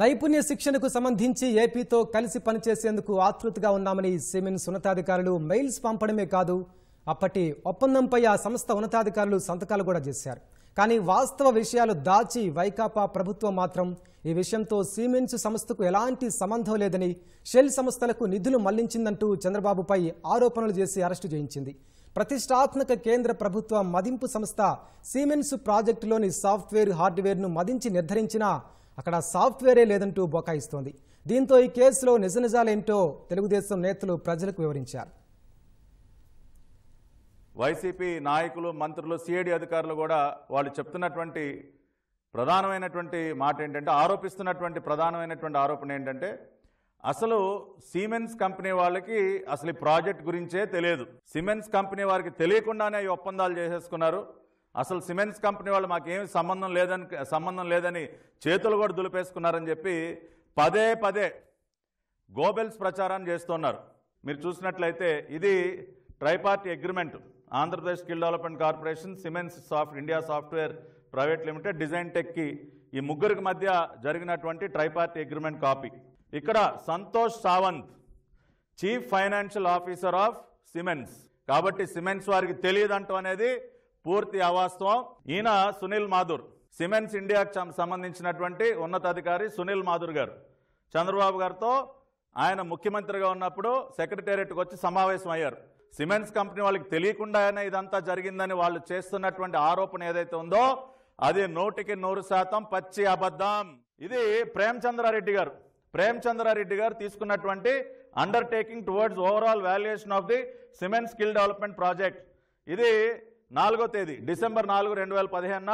నైపుణ్య శిక్షణకు సంబంధించి ఏపీతో కలిసి పనిచేసేందుకు ఆతృతగా ఉన్నామని సిమెన్స్ ఉన్నతాధికారులు మెయిల్స్ పంపడమే కాదు అప్పటి ఒప్పందంపై ఆ సంస్థ ఉన్నతాధికారులు సంతకాలు కూడా చేశారు కానీ వాస్తవ విషయాలు దాచి వైకాపా ప్రభుత్వం మాత్రం ఈ విషయంతో సిమెన్స్ సంస్థకు ఎలాంటి సంబంధం లేదని షెల్ సంస్థలకు నిధులు మళ్లించిందంటూ చంద్రబాబుపై ఆరోపణలు చేసి అరెస్టు చేయించింది ప్రతిష్టాత్మక కేంద్ర ప్రభుత్వ మదింపు సంస్థ సిమెన్స్ ప్రాజెక్టులోని సాఫ్ట్వేర్ హార్డ్వేర్ను మదించి నిర్ధరించిన అక్కడ సాఫ్ట్వేరే లేదంటూ బొకాయిస్తోంది దీంతో ఈ కేసులో నిజ నిజాలేంటో తెలుగుదేశం నేతలు ప్రజలకు వివరించారు వైసీపీ నాయకులు మంత్రులు సిఐడి అధికారులు కూడా వాళ్ళు చెప్తున్నటువంటి ప్రధానమైనటువంటి మాట ఏంటంటే ఆరోపిస్తున్నటువంటి ప్రధానమైనటువంటి ఆరోపణ ఏంటంటే అసలు సిమెన్స్ కంపెనీ వాళ్ళకి అసలు ఈ ప్రాజెక్ట్ గురించే తెలియదు సిమెన్స్ కంపెనీ వారికి తెలియకుండానే ఈ ఒప్పందాలు చేసేసుకున్నారు అసలు సిమెంట్స్ కంపెనీ వాళ్ళు మాకేమి సంబంధం లేదని సంబంధం లేదని చేతులు కూడా దులిపేసుకున్నారని చెప్పి పదే పదే గోబెల్స్ ప్రచారం చేస్తున్నారు మీరు చూసినట్లయితే ఇది tripartite agreement Andhra Pradesh skill development corporation Siemens soft India software private limited design టెక్కి ఈ ముగ్గురికి మధ్య జరిగినటువంటి ట్రైపార్టీ అగ్రిమెంట్ కాపీ ఇక్కడ Santosh Sawant chief financial officer of Siemens కాబట్టి సిమెంట్స్ వారికి తెలియదంటూ అనేది పూర్తి అవాస్తవం ఈయన సునీల్ మాధుర్ సిమెంట్స్ ఇండియా సంబంధించినటువంటి ఉన్నతాధికారి సునీల్ మాధుర్ గారు చంద్రబాబు గారితో ఆయన ముఖ్యమంత్రిగా ఉన్నప్పుడు సెక్రటేరియట్కి వచ్చి సమావేశం అయ్యారు సిమెంట్స్ కంపెనీ వాళ్ళకి తెలియకుండా అయినా ఇదంతా జరిగిందని వాళ్ళు చేస్తున్నటువంటి ఆరోపణ ఏదైతే ఉందో అది నూటికి నూరు శాతం పచ్చి అబద్ధం ఇది ప్రేమచంద్రారెడ్డి గారు ప్రేమచంద్రారెడ్డి గారు తీసుకున్నటువంటి undertaking towards overall valuation of the Siemens skill development project ఇది నాలుగో తేదీ డిసెంబర్ నాలుగు రెండు వేల పదిహేనున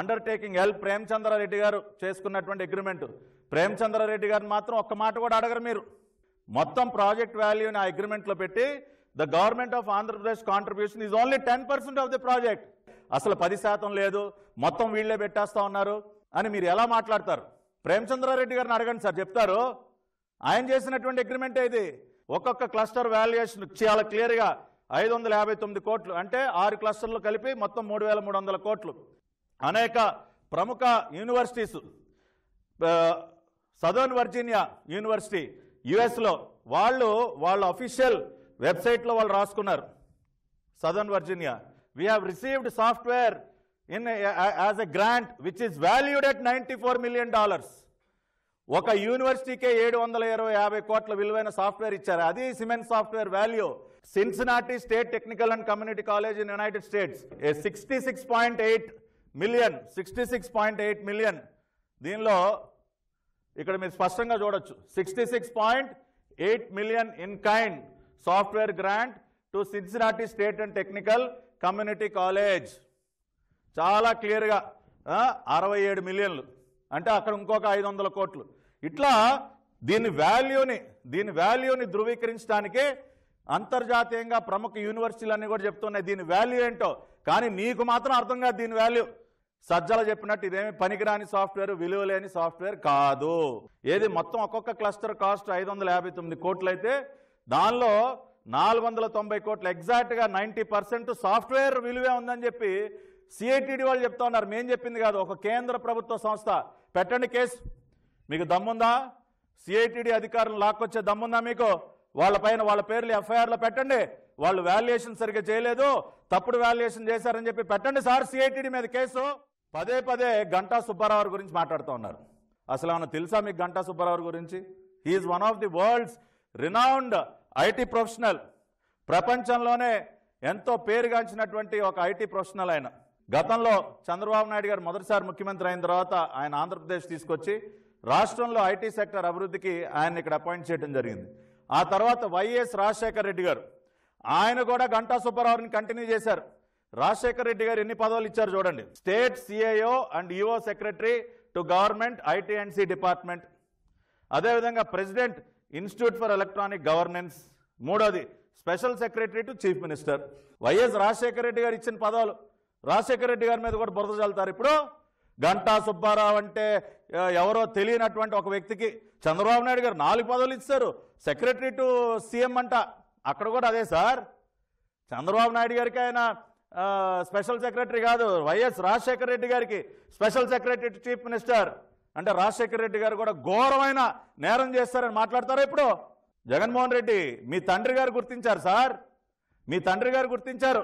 అండర్టేకింగ్ ఎల్ ప్రేమచంద్రారెడ్డి గారు చేసుకున్నటువంటి అగ్రిమెంట్ ప్రేమచంద్రారెడ్డి గారిని మాత్రం ఒక్క మాట కూడా అడగరు మీరు మొత్తం ప్రాజెక్ట్ వాల్యూని ఆ అగ్రిమెంట్లో పెట్టి the government of Andhra Pradesh contribution is only ten percent of the project అసలు పది శాతం లేదు మొత్తం వీళ్లే పెట్టేస్తా ఉన్నారు అని మీరు ఎలా మాట్లాడతారు ప్రేమచంద్రారెడ్డి గారిని అడగండి సార్ చెప్తారు ఆయన చేసినటువంటి అగ్రిమెంటే ఇది ఒక్కొక్క క్లస్టర్ వాల్యుయేషన్ చాలా క్లియర్గా ఐదు వందల యాభై తొమ్మిది కోట్లు అంటే ఆరు క్లస్టర్లు కలిపి మొత్తం మూడు వేల మూడు వందల కోట్లు అనేక ప్రముఖ యూనివర్సిటీస్ సదర్న్ వర్జీనియా యూనివర్సిటీ యుఎస్లో వాళ్ళు వాళ్ళ అఫీషియల్ వెబ్సైట్లో వాళ్ళు రాసుకున్నారు Southern Virginia we have received software in as a grant which is valued at ninety four million dollars ఒక యూనివర్సిటీకే ఏడు వందల ఇరవై యాభై కోట్ల విలువైన సాఫ్ట్వేర్ ఇచ్చారు అది Siemens software value Cincinnati State Technical and Community College in United States ఏ sixty million sixty six point eight million దీనిలో ఇక్కడ మీరు స్పష్టంగా చూడొచ్చు sixty six point eight million in kind software grant to Cincinnati State and Technical Community College చాలా క్లియర్గా అరవై ఏడు మిలియన్లు అంటే అక్కడ ఇంకొక ఐదు వందల కోట్లు ఇట్లా దీని వాల్యూని దీని వాల్యూని ధృవీకరించడానికి అంతర్జాతీయంగా ప్రముఖ యూనివర్సిటీలన్నీ కూడా చెప్తున్నాయి దీని వాల్యూ ఏంటో కానీ నీకు మాత్రం అర్థం కాదు దీని వాల్యూ సజ్జల చెప్పినట్టు ఇదేమి పనికిరాని సాఫ్ట్వేర్ విలువ లేని సాఫ్ట్వేర్ కాదు ఏది మొత్తం ఒక్కొక్క క్లస్టర్ కాస్ట్ ఐదు వందల యాభై తొమ్మిది కోట్లు అయితే దానిలో నాలుగు వందల తొంభై కోట్లు ఎగ్జాక్ట్గా నైంటీ పర్సెంట్ సాఫ్ట్వేర్ విలువే ఉందని చెప్పి సిఐటిడి వాళ్ళు చెప్తా ఉన్నారు మేం చెప్పింది కాదు ఒక కేంద్ర ప్రభుత్వ సంస్థ పెట్టండి కేసు మీకు దమ్ముందా సిఐటిడి అధికారులు లాక్కొచ్చే దమ్ముందా మీకు వాళ్ళ పైన వాళ్ళ పేర్లు ఎఫ్ఐఆర్లో పెట్టండి వాళ్ళు వాల్యుయేషన్ సరిగ్గా చేయలేదు తప్పుడు వాల్యుయేషన్ చేశారని చెప్పి పెట్టండి సార్ సిఐటిడి మీద కేసు పదే పదే గంటా సుబ్బారావు గురించి మాట్లాడుతూ ఉన్నారు అసలు ఏమైనా తెలుసా మీకు గంటా సుబ్బారావు గురించి he is one of the world's renowned IT professional ప్రపంచంలోనే ఎంతో పేరుగాంచినటువంటి ఒక ఐటీ ప్రొఫెషనల్ ఆయన గతంలో చంద్రబాబు నాయుడు గారు మొదటిసారి ముఖ్యమంత్రి అయిన తర్వాత ఆయన ఆంధ్రప్రదేశ్ తీసుకొచ్చి రాష్ట్రంలో ఐటీ సెక్టర్ అభివృద్ధికి ఆయన ఇక్కడ అపాయింట్ చేయడం జరిగింది ఆ తర్వాత వైఎస్ రాజశేఖర రెడ్డి గారు ఆయన కూడా గంటా సుబ్బారావుని కంటిన్యూ చేశారు రాజశేఖర రెడ్డి గారు ఎన్ని పదవులు ఇచ్చారు చూడండి state CIO and EO e secretary to government IT and C department అదేవిధంగా president institute for electronic governance మూడోది special secretary to chief minister YS Rajasekhara Reddy గారు ఇచ్చిన పదవులు రాజశేఖర రెడ్డి గారి మీద కూడా బురద చల్లుతారు ఇప్పుడు గంటా సుబ్బారావు అంటే ఎవరో తెలియనటువంటి ఒక వ్యక్తికి చంద్రబాబు నాయుడు గారు నాలుగు పదవులు ఇచ్చారు సెక్రటరీ టు సీఎం అంట అక్కడ కూడా అదే సార్ చంద్రబాబు నాయుడు గారికి ఆయన స్పెషల్ సెక్రటరీ కాదు వైఎస్ రాజశేఖర రెడ్డి గారికి special secretary to chief minister అంటే రాజశేఖర రెడ్డి గారు కూడా ఘోరమైన నేరం చేస్తారని మాట్లాడతారా ఇప్పుడు జగన్మోహన్ రెడ్డి మీ తండ్రి గారు గుర్తించారు సార్ మీ తండ్రి గారు గుర్తించారు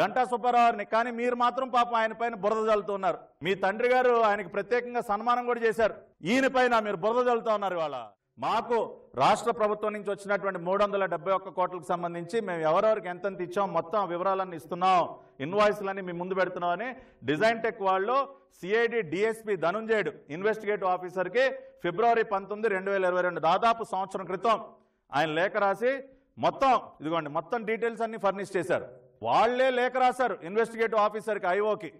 గంటా సుబ్బారావు కానీ మీరు మాత్రం పాపం ఆయన పైన బురద చల్లుతున్నారు మీ తండ్రి గారు ఆయనకి ప్రత్యేకంగా సన్మానం కూడా చేశారు ఈయన మీరు బురద చల్లుతా ఉన్నారు ఇవాళ మాకు రాష్ట్ర ప్రభుత్వం నుంచి వచ్చినటువంటి మూడు వందల డెబ్బై ఒక్క కోట్లకు సంబంధించి మేము ఎవరెవరికి ఎంతెంత ఇచ్చాం మొత్తం వివరాలన్నీ ఇస్తున్నాం ఇన్వాయిస్లన్నీ మేము ముందు పెడుతున్నామని డిజైన్ టెక్ వాళ్ళు సిఐడి డిఎస్పి ధనుంజయుడు ఇన్వెస్టిగేటివ్ ఆఫీసర్కి ఫిబ్రవరి పంతొమ్మిది రెండు వేల ఇరవై రెండు దాదాపు సంవత్సరం క్రితం ఆయన లేఖ రాసి మొత్తం ఇదిగోండి మొత్తం డీటెయిల్స్ అన్నీ ఫర్నిష్ చేశారు వాళ్లే లేఖ రాశారు ఇన్వెస్టిగేటివ్ ఆఫీసర్కి ఐఓకి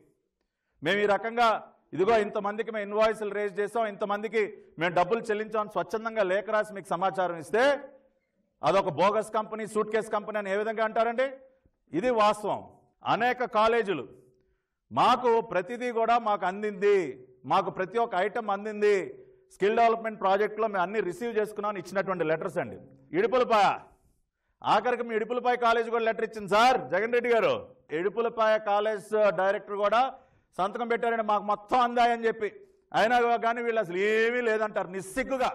మేము ఈ రకంగా ఇదిగో ఇంతమందికి మేము ఇన్వాయిస్లు రేజ్ చేసాం ఇంతమందికి మేము డబ్బులు చెల్లించామని స్వచ్ఛందంగా లేఖ రాసి మీకు సమాచారం ఇస్తే అదొక bogus company suitcase company అని ఏ విధంగా అంటారండి ఇది వాస్తవం అనేక కాలేజీలు మాకు ప్రతిదీ కూడా మాకు అందింది మాకు ప్రతి ఒక్క ఐటెం అందింది స్కిల్ డెవలప్మెంట్ ప్రాజెక్ట్లో మేము అన్ని రిసీవ్ చేసుకున్నాం ఇచ్చినటువంటి లెటర్స్ అండి ఇడుపులపాయ ఆఖరికి మీ ఎడుపులపాయ కాలేజ్ కూడా లెటర్ ఇచ్చింది sir Jagan Reddy garu Edupulapaya college uh, director కూడా సంతకం పెట్టారని మాకు మొత్తం అందాయని చెప్పి అయినా కానీ వీళ్ళు అసలు ఏమీ లేదంటారు నిస్సిగ్గుగా